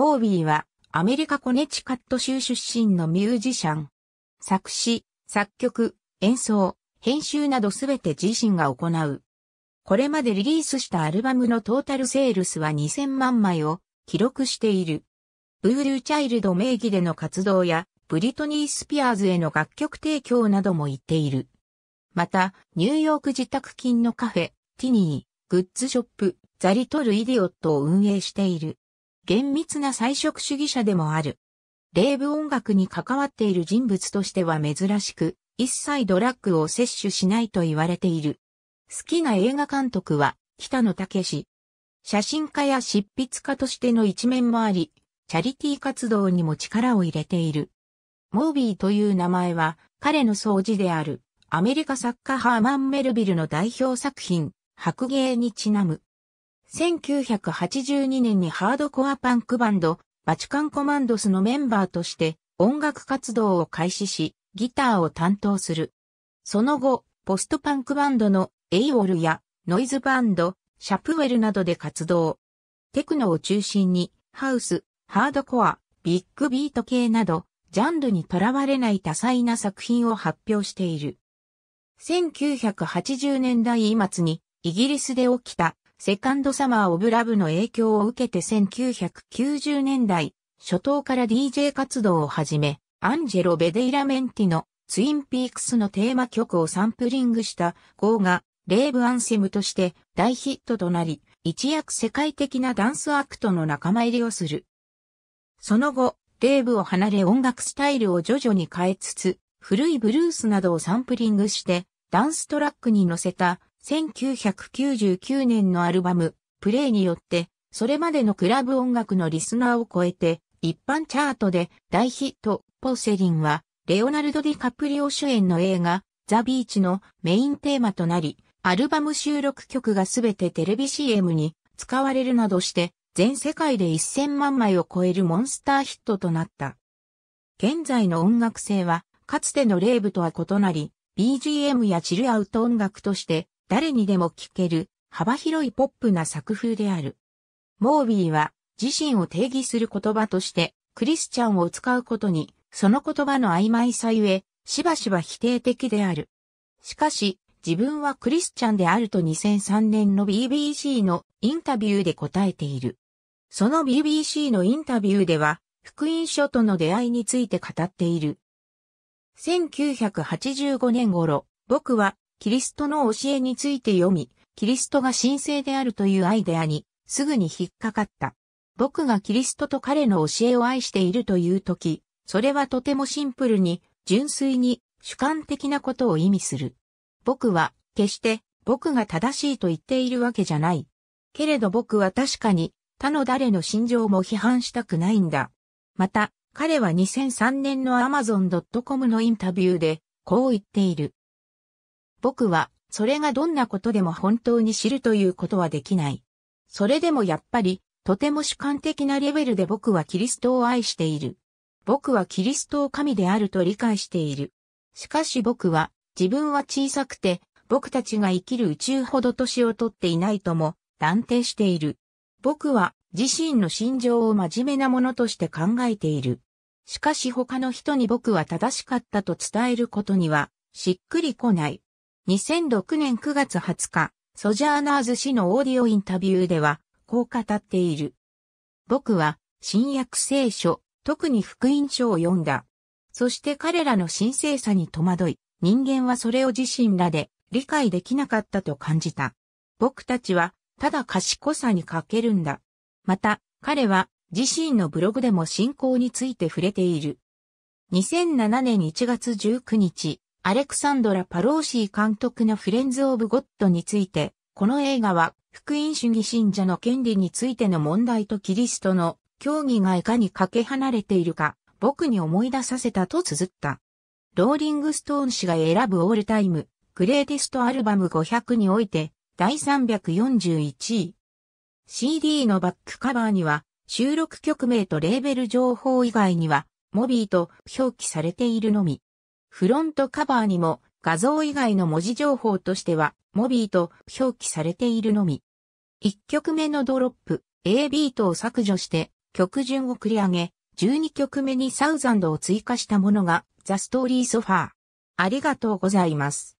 モービーはアメリカコネチカット州出身のミュージシャン。作詞、作曲、演奏、編集などすべて自身が行う。これまでリリースしたアルバムのトータルセールスは2000万枚を記録している。ブールーチャイルド名義での活動やブリトニー・スピアーズへの楽曲提供なども言っている。また、ニューヨーク自宅金のカフェ、ティニー、グッズショップ、ザリトル・イディオットを運営している。厳密な菜食主義者でもある。レーブ音楽に関わっている人物としては珍しく、一切ドラッグを摂取しないと言われている。好きな映画監督は、北野武写真家や執筆家としての一面もあり、チャリティー活動にも力を入れている。モービーという名前は、彼の掃除である、アメリカ作家ハーマン・メルビルの代表作品、白芸にちなむ。1982年にハードコアパンクバンド、バチカンコマンドスのメンバーとして音楽活動を開始し、ギターを担当する。その後、ポストパンクバンドのエイオルやノイズバンド、シャプウェルなどで活動。テクノを中心に、ハウス、ハードコア、ビッグビート系など、ジャンルにとらわれない多彩な作品を発表している。1980年代末にイギリスで起きたセカンドサマー・オブ・ラブの影響を受けて1990年代、初頭から DJ 活動を始め、アンジェロ・ベデイラメンティのツインピークスのテーマ曲をサンプリングした号がレイブアンセムとして大ヒットとなり、一躍世界的なダンスアクトの仲間入りをする。その後、レイブを離れ音楽スタイルを徐々に変えつつ、古いブルースなどをサンプリングして、ダンストラックに乗せた1999年のアルバム、プレイによって、それまでのクラブ音楽のリスナーを超えて、一般チャートで大ヒット、ポセリンは、レオナルド・ディカプリオ主演の映画、ザ・ビーチのメインテーマとなり、アルバム収録曲がすべてテレビ CM に使われるなどして、全世界で1000万枚を超えるモンスターヒットとなった。現在の音楽性は、かつてのレイブとは異なり、BGM やチルアウト音楽として誰にでも聴ける幅広いポップな作風である。モービーは自身を定義する言葉としてクリスチャンを使うことにその言葉の曖昧さゆえしばしば否定的である。しかし自分はクリスチャンであると2003年の BBC のインタビューで答えている。その BBC のインタビューでは福音書との出会いについて語っている。1985年頃、僕はキリストの教えについて読み、キリストが神聖であるというアイデアに、すぐに引っかかった。僕がキリストと彼の教えを愛しているというとき、それはとてもシンプルに、純粋に、主観的なことを意味する。僕は、決して僕が正しいと言っているわけじゃない。けれど僕は確かに他の誰の心情も批判したくないんだ。また、彼は2003年の Amazon.com のインタビューで、こう言っている。僕は、それがどんなことでも本当に知るということはできない。それでもやっぱり、とても主観的なレベルで僕はキリストを愛している。僕はキリストを神であると理解している。しかし僕は、自分は小さくて、僕たちが生きる宇宙ほど年をとっていないとも断定している。僕は自身の心情を真面目なものとして考えている。しかし他の人に僕は正しかったと伝えることにはしっくりこない。2006年9月20日、ソジャーナーズ氏のオーディオインタビューでは、こう語っている。僕は、新約聖書、特に福音書を読んだ。そして彼らの神聖さに戸惑い、人間はそれを自身らで理解できなかったと感じた。僕たちは、ただ賢さに欠けるんだ。また、彼は、自身のブログでも信仰について触れている。2007年1月19日、アレクサンドラ・パローシー監督のフレンズ・オブ・ゴッドについて、この映画は、福音主義信者の権利についての問題とキリストの教義がいかにかけ離れているか、僕に思い出させたと綴った。ローリングストーン氏が選ぶオールタイム、グレーテストアルバム500において、第341位。CD のバックカバーには、収録曲名とレーベル情報以外には、モビーと表記されているのみ。フロントカバーにも画像以外の文字情報としては、モビーと表記されているのみ。1曲目のドロップ、A ビートを削除して、曲順を繰り上げ、12曲目にサウザンドを追加したものが、ザ・ストーリー・ソファー。ありがとうございます。